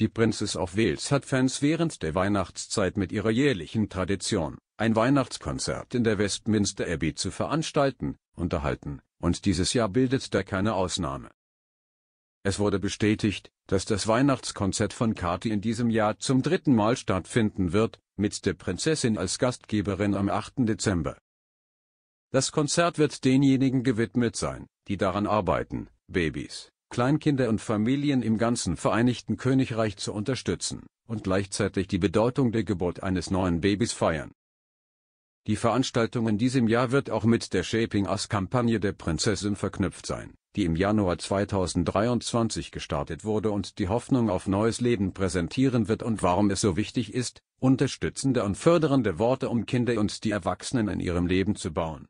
Die Princess of Wales hat Fans während der Weihnachtszeit mit ihrer jährlichen Tradition, ein Weihnachtskonzert in der Westminster Abbey zu veranstalten, unterhalten, und dieses Jahr bildet da keine Ausnahme. Es wurde bestätigt, dass das Weihnachtskonzert von Kati in diesem Jahr zum dritten Mal stattfinden wird, mit der Prinzessin als Gastgeberin am 8. Dezember. Das Konzert wird denjenigen gewidmet sein, die daran arbeiten, Babys, Kleinkinder und Familien im ganzen Vereinigten Königreich zu unterstützen und gleichzeitig die Bedeutung der Geburt eines neuen Babys feiern. Die Veranstaltung in diesem Jahr wird auch mit der Shaping Us-Kampagne der Prinzessin verknüpft sein, die im Januar 2023 gestartet wurde und die Hoffnung auf neues Leben präsentieren wird und warum es so wichtig ist, unterstützende und fördernde Worte um Kinder und die Erwachsenen in ihrem Leben zu bauen.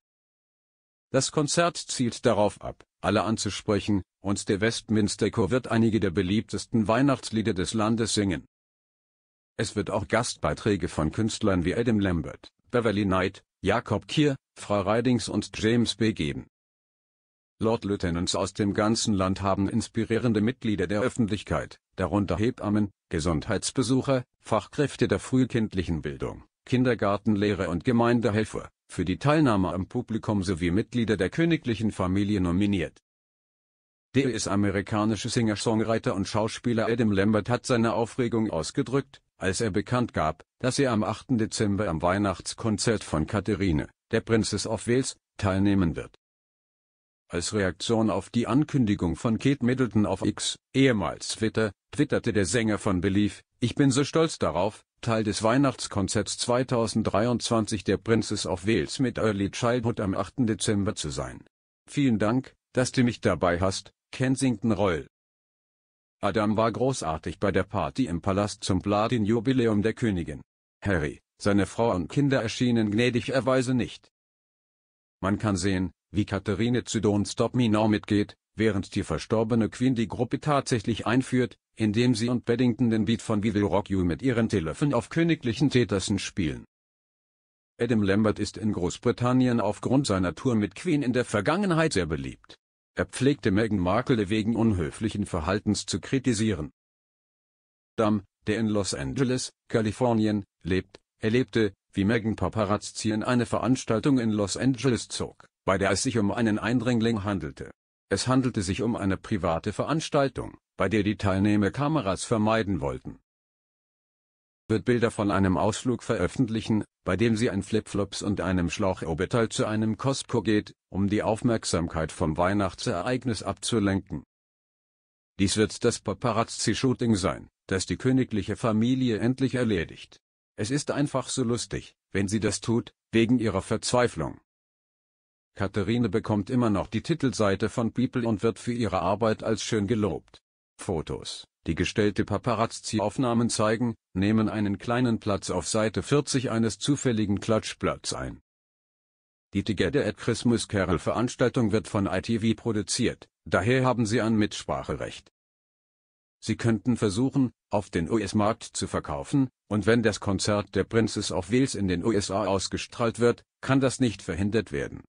Das Konzert zielt darauf ab, alle anzusprechen, und der Westminster Chor wird einige der beliebtesten Weihnachtslieder des Landes singen. Es wird auch Gastbeiträge von Künstlern wie Adam Lambert, Beverly Knight, Jakob Kier, Frau Reidings und James B. geben. Lord Lieutenants aus dem ganzen Land haben inspirierende Mitglieder der Öffentlichkeit, darunter Hebammen, Gesundheitsbesucher, Fachkräfte der frühkindlichen Bildung, Kindergartenlehrer und Gemeindehelfer für die Teilnahme am Publikum sowie Mitglieder der königlichen Familie nominiert. Der US-amerikanische Singer-Songwriter und Schauspieler Adam Lambert hat seine Aufregung ausgedrückt, als er bekannt gab, dass er am 8. Dezember am Weihnachtskonzert von Katharine, der Princess of Wales, teilnehmen wird. Als Reaktion auf die Ankündigung von Kate Middleton auf X, ehemals Twitter, twitterte der Sänger von Belief, ich bin so stolz darauf, Teil des Weihnachtskonzerts 2023 der Princess of Wales mit Early Childhood am 8. Dezember zu sein. Vielen Dank, dass du mich dabei hast, Kensington Royal. Adam war großartig bei der Party im Palast zum Platin-Jubiläum der Königin. Harry, seine Frau und Kinder erschienen gnädigerweise nicht. Man kann sehen, wie Katharine zu Don't Stop Me Now mitgeht, während die verstorbene Queen die Gruppe tatsächlich einführt, indem sie und Paddington den Beat von We Will Rock You mit ihren Telefon auf königlichen Tätersen spielen. Adam Lambert ist in Großbritannien aufgrund seiner Tour mit Queen in der Vergangenheit sehr beliebt. Er pflegte Meghan Markle wegen unhöflichen Verhaltens zu kritisieren. Dam, der in Los Angeles, Kalifornien, lebt, erlebte, wie Meghan Paparazzi in eine Veranstaltung in Los Angeles zog, bei der es sich um einen Eindringling handelte. Es handelte sich um eine private Veranstaltung, bei der die Teilnehmer Kameras vermeiden wollten. Wird Bilder von einem Ausflug veröffentlichen, bei dem sie ein Flipflops und einem Schlauchoberteil zu einem Costco geht, um die Aufmerksamkeit vom Weihnachtsereignis abzulenken. Dies wird das Paparazzi-Shooting sein, das die königliche Familie endlich erledigt. Es ist einfach so lustig, wenn sie das tut, wegen ihrer Verzweiflung. Katharine bekommt immer noch die Titelseite von People und wird für ihre Arbeit als schön gelobt. Fotos, die gestellte Paparazzi-Aufnahmen zeigen, nehmen einen kleinen Platz auf Seite 40 eines zufälligen Klatschblatts ein. Die Together at Christmas Carol Veranstaltung wird von ITV produziert, daher haben sie ein Mitspracherecht. Sie könnten versuchen, auf den US-Markt zu verkaufen, und wenn das Konzert der Princess of Wales in den USA ausgestrahlt wird, kann das nicht verhindert werden.